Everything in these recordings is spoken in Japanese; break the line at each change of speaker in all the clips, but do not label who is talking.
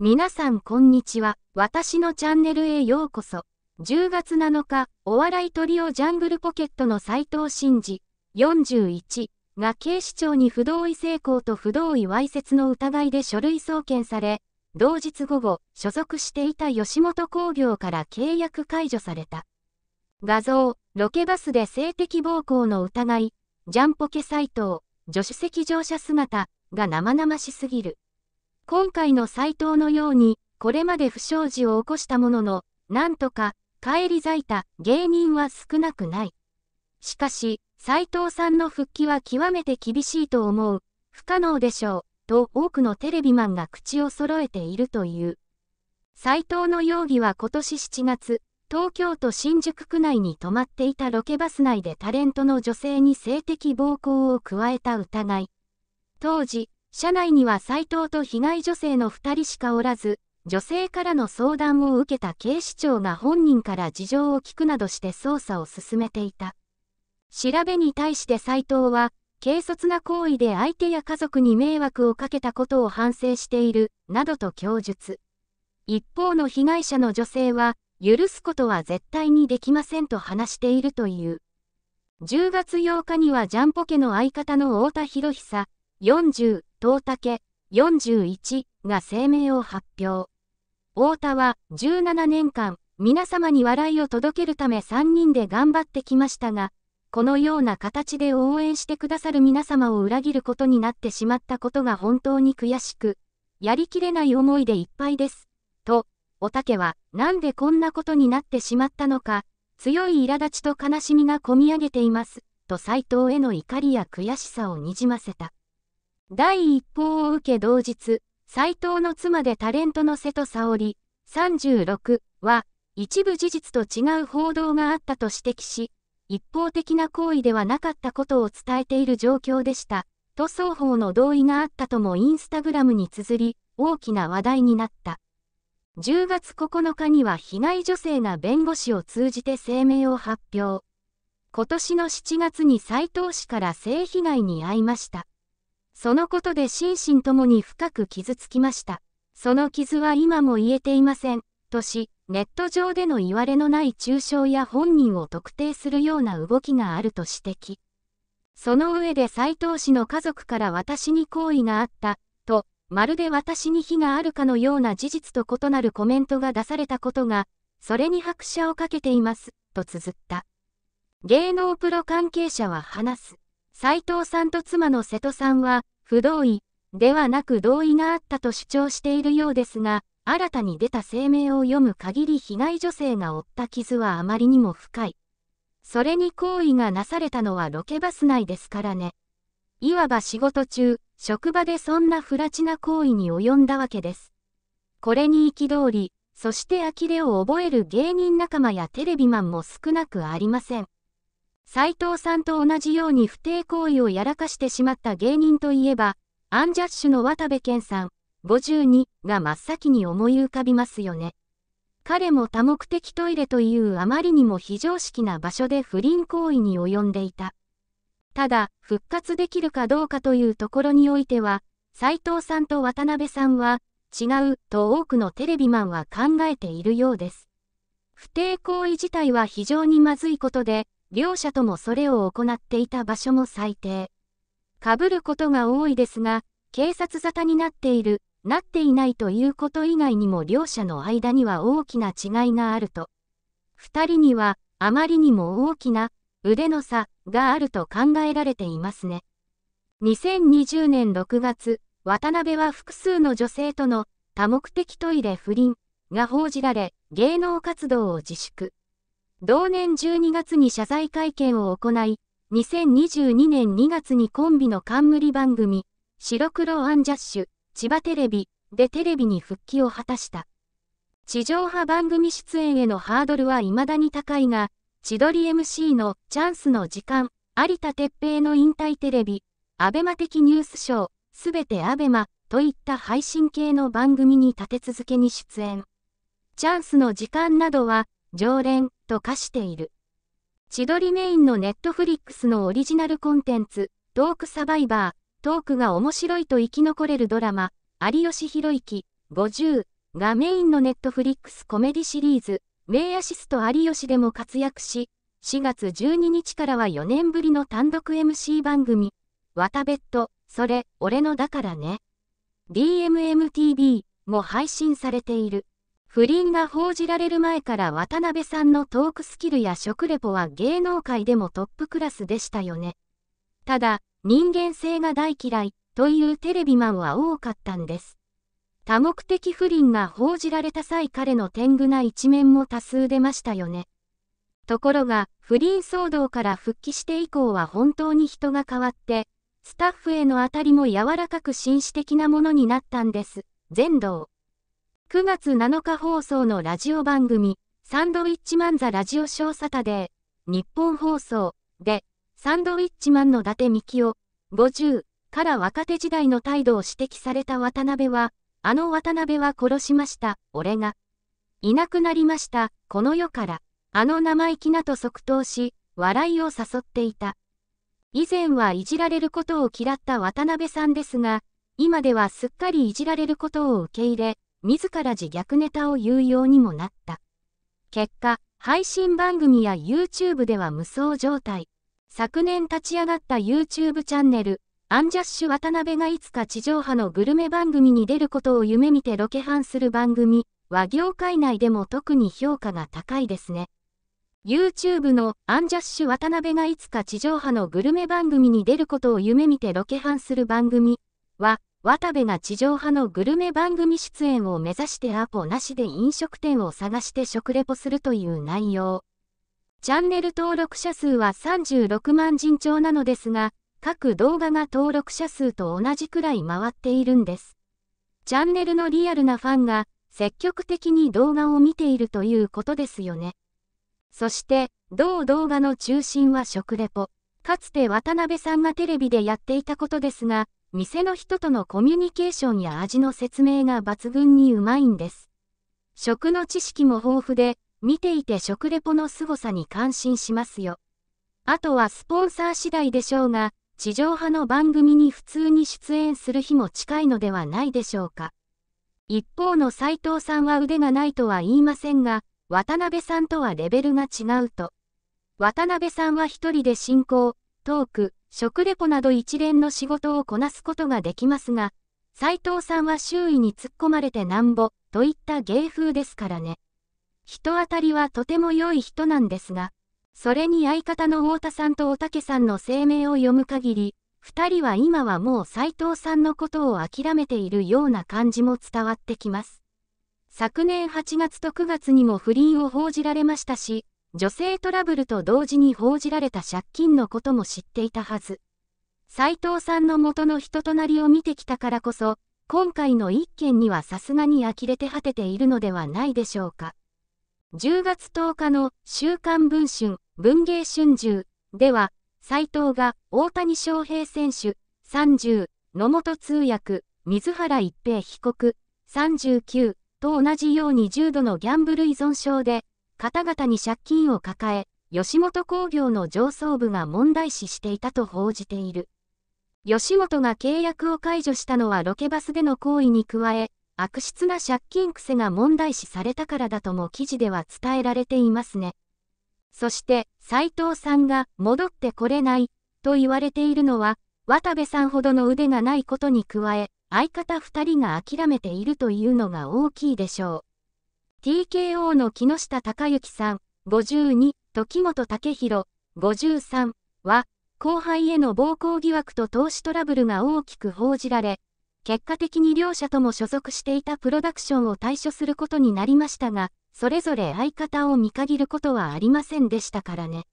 皆さんこんにちは。私のチャンネルへようこそ。10月7日、お笑いトリオジャングルポケットの斎藤真治41が警視庁に不同意性交と不同意わいせつの疑いで書類送検され、同日午後、所属していた吉本興業から契約解除された。画像、ロケバスで性的暴行の疑い、ジャンポケ斎藤、助手席乗車姿が生々しすぎる。今回の斎藤のように、これまで不祥事を起こしたものの、なんとか、帰り咲いた芸人は少なくない。しかし、斎藤さんの復帰は極めて厳しいと思う、不可能でしょう、と多くのテレビマンが口を揃えているという。斎藤の容疑は今年7月、東京都新宿区内に泊まっていたロケバス内でタレントの女性に性的暴行を加えた疑い。当時、車内には斎藤と被害女性の2人しかおらず、女性からの相談を受けた警視庁が本人から事情を聞くなどして捜査を進めていた。調べに対して斎藤は、軽率な行為で相手や家族に迷惑をかけたことを反省している、などと供述。一方の被害者の女性は、許すことは絶対にできませんと話しているという。10月8日にはジャンポケの相方の太田博久、40東竹41が声明を発表。太田は17年間、皆様に笑いを届けるため3人で頑張ってきましたが、このような形で応援してくださる皆様を裏切ることになってしまったことが本当に悔しく、やりきれない思いでいっぱいです。と、おたけは、なんでこんなことになってしまったのか、強い苛立ちと悲しみがこみ上げています、と斎藤への怒りや悔しさをにじませた。第一報を受け同日、斎藤の妻でタレントの瀬戸沙織、36は、一部事実と違う報道があったと指摘し、一方的な行為ではなかったことを伝えている状況でした、と双方の同意があったともインスタグラムに綴り、大きな話題になった。10月9日には被害女性が弁護士を通じて声明を発表。今年の7月に斎藤氏から性被害に遭いました。そのことで心身ともに深く傷つきました。その傷は今も癒えていません、とし、ネット上での言われのない中傷や本人を特定するような動きがあると指摘。その上で斎藤氏の家族から私に好意があった、と、まるで私に非があるかのような事実と異なるコメントが出されたことが、それに拍車をかけています、と綴った。芸能プロ関係者は話す。斎藤さんと妻の瀬戸さんは、不同意、ではなく同意があったと主張しているようですが、新たに出た声明を読む限り被害女性が負った傷はあまりにも深い。それに行為がなされたのはロケバス内ですからね。いわば仕事中、職場でそんな不らちな行為に及んだわけです。これに憤り、そして呆れを覚える芸人仲間やテレビマンも少なくありません。斎藤さんと同じように不貞行為をやらかしてしまった芸人といえば、アンジャッシュの渡部健さん、52が真っ先に思い浮かびますよね。彼も多目的トイレというあまりにも非常識な場所で不倫行為に及んでいた。ただ、復活できるかどうかというところにおいては、斎藤さんと渡辺さんは、違うと多くのテレビマンは考えているようです。不貞行為自体は非常にまずいことで、両者ともそれを行っていた場所も最低。かぶることが多いですが、警察沙汰になっている、なっていないということ以外にも両者の間には大きな違いがあると。二人には、あまりにも大きな、腕の差があると考えられていますね。2020年6月、渡辺は複数の女性との多目的トイレ不倫が報じられ、芸能活動を自粛。同年12月に謝罪会見を行い、2022年2月にコンビの冠番組、白黒アンジャッシュ、千葉テレビでテレビに復帰を果たした。地上波番組出演へのハードルは未だに高いが、千鳥 MC のチャンスの時間、有田哲平の引退テレビ、アベマ的ニュースショー、すべてアベマといった配信系の番組に立て続けに出演。チャンスの時間などは、常連と化している。千鳥メインのネットフリックスのオリジナルコンテンツ、トークサバイバー、トークが面白いと生き残れるドラマ、有吉弘行50がメインのネットフリックスコメディシリーズ、名アシスト有吉でも活躍し、4月12日からは4年ぶりの単独 MC 番組、べっと、それ、俺のだからね。DMMTV も配信されている。不倫が報じられる前から渡辺さんのトークスキルや食レポは芸能界でもトップクラスでしたよね。ただ、人間性が大嫌いというテレビマンは多かったんです。多目的不倫が報じられた際彼の天狗な一面も多数出ましたよね。ところが、不倫騒動から復帰して以降は本当に人が変わって、スタッフへの当たりも柔らかく紳士的なものになったんです。全道。9月7日放送のラジオ番組、サンドウィッチマンザラジオショーサタデー、日本放送で、サンドウィッチマンの伊達みきお、50から若手時代の態度を指摘された渡辺は、あの渡辺は殺しました、俺が。いなくなりました、この世から。あの生意気なと即答し、笑いを誘っていた。以前はいじられることを嫌った渡辺さんですが、今ではすっかりいじられることを受け入れ、自ら自虐ネタを言うようにもなった。結果、配信番組や YouTube では無双状態。昨年立ち上がった YouTube チャンネル、アンジャッシュ渡辺がいつか地上波のグルメ番組に出ることを夢見てロケハンする番組は業界内でも特に評価が高いですね。YouTube のアンジャッシュ渡辺がいつか地上波のグルメ番組に出ることを夢見てロケハンする番組は渡部が地上波のグルメ番組出演を目指してアポなしで飲食店を探して食レポするという内容。チャンネル登録者数は36万人超なのですが、各動画が登録者数と同じくらい回っているんです。チャンネルのリアルなファンが積極的に動画を見ているということですよね。そして、同動画の中心は食レポ。かつて渡辺さんがテレビでやっていたことですが、店の人とのコミュニケーションや味の説明が抜群にうまいんです。食の知識も豊富で、見ていて食レポの凄さに感心しますよ。あとはスポンサー次第でしょうが、地上波の番組に普通に出演する日も近いのではないでしょうか。一方の斉藤さんは腕がないとは言いませんが、渡辺さんとはレベルが違うと。渡辺さんは一人で進行、トーク、食レポなど一連の仕事をこなすことができますが、斎藤さんは周囲に突っ込まれてなんぼといった芸風ですからね。人当たりはとても良い人なんですが、それに相方の太田さんとおたけさんの声明を読む限り、二人は今はもう斎藤さんのことを諦めているような感じも伝わってきます。昨年8月と9月にも不倫を報じられましたし、女性トラブルと同時に報じられた借金のことも知っていたはず。斎藤さんの元の人となりを見てきたからこそ、今回の一件にはさすがに呆れて果てているのではないでしょうか。10月10日の週刊文春、文芸春秋では、斎藤が大谷翔平選手、30、野本通訳、水原一平被告、39と同じように重度のギャンブル依存症で、方々に借金を抱え、吉本興業の上層部が問題視していたと報じている。吉本が契約を解除したのはロケバスでの行為に加え、悪質な借金癖が問題視されたからだとも記事では伝えられていますね。そして、斎藤さんが戻ってこれないと言われているのは、渡部さんほどの腕がないことに加え、相方2人が諦めているというのが大きいでしょう。TKO の木下隆之さん、52、時本武宏、53は、後輩への暴行疑惑と投資トラブルが大きく報じられ、結果的に両者とも所属していたプロダクションを退所することになりましたが、それぞれ相方を見限ることはありませんでしたからね。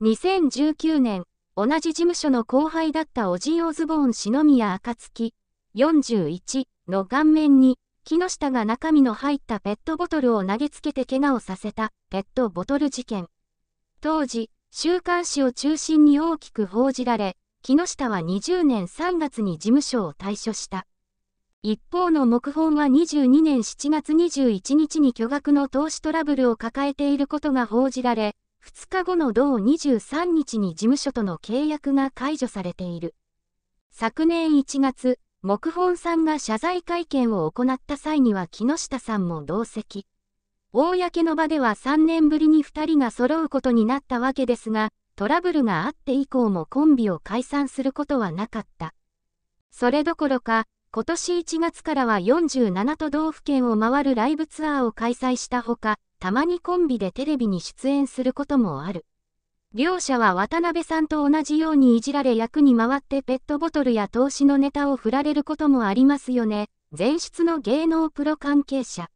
2019年、同じ事務所の後輩だったオジオズボーン・篠宮暁、41の顔面に、木下が中身の入ったペットボトルを投げつけて怪我をさせたペットボトル事件。当時、週刊誌を中心に大きく報じられ、木下は20年3月に事務所を退所した。一方の木本は22年7月21日に巨額の投資トラブルを抱えていることが報じられ、2日後の同23日に事務所との契約が解除されている。昨年1月、木本さんが謝罪会見を行った際には木下さんも同席。公の場では3年ぶりに2人が揃うことになったわけですが、トラブルがあって以降もコンビを解散することはなかった。それどころか、今年1月からは47都道府県を回るライブツアーを開催したほか、たまにコンビでテレビに出演することもある。両者は渡辺さんと同じようにいじられ役に回ってペットボトルや投資のネタを振られることもありますよね。前出の芸能プロ関係者。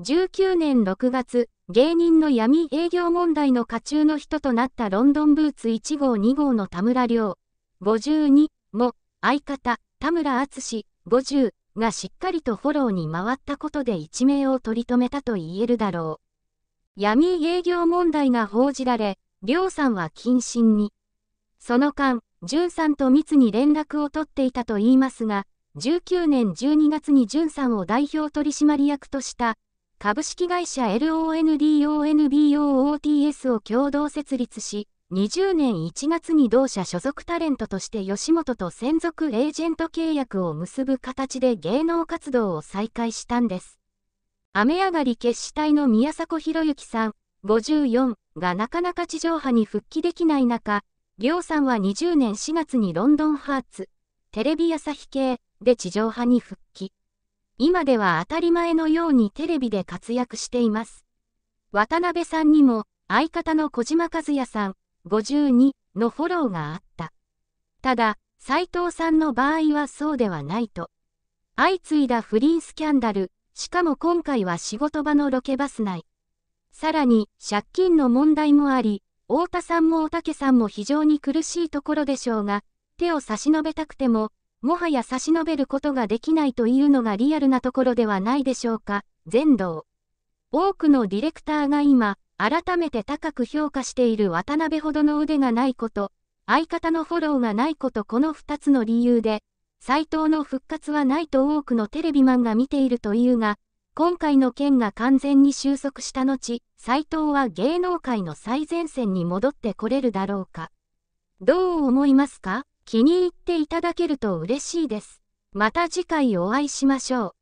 19年6月、芸人の闇営業問題の渦中の人となったロンドンブーツ1号2号の田村亮。52も相方、田村淳50がしっかりとフォローに回ったことで一命を取り留めたと言えるだろう。闇営業問題が報じられ、うさんは謹慎に。その間、んさんと密に連絡を取っていたといいますが、19年12月にんさんを代表取締役とした、株式会社 LONDONBOOTS を共同設立し、20年1月に同社所属タレントとして吉本と専属エージェント契約を結ぶ形で芸能活動を再開したんです。雨上がり決死隊の宮迫博之さん、54がなかなか地上波に復帰できない中、りょうさんは20年4月にロンドンハーツ、テレビ朝日系で地上波に復帰。今では当たり前のようにテレビで活躍しています。渡辺さんにも相方の小島和也さん52のフォローがあった。ただ、斎藤さんの場合はそうではないと。相次いだ不倫スキャンダル、しかも今回は仕事場のロケバス内。さらに、借金の問題もあり、太田さんもおたけさんも非常に苦しいところでしょうが、手を差し伸べたくても、もはや差し伸べることができないというのがリアルなところではないでしょうか、全道。多くのディレクターが今、改めて高く評価している渡辺ほどの腕がないこと、相方のフォローがないことこの2つの理由で、斎藤の復活はないと多くのテレビマンが見ているというが、今回の件が完全に収束した後、斎藤は芸能界の最前線に戻ってこれるだろうか。どう思いますか気に入っていただけると嬉しいです。また次回お会いしましょう。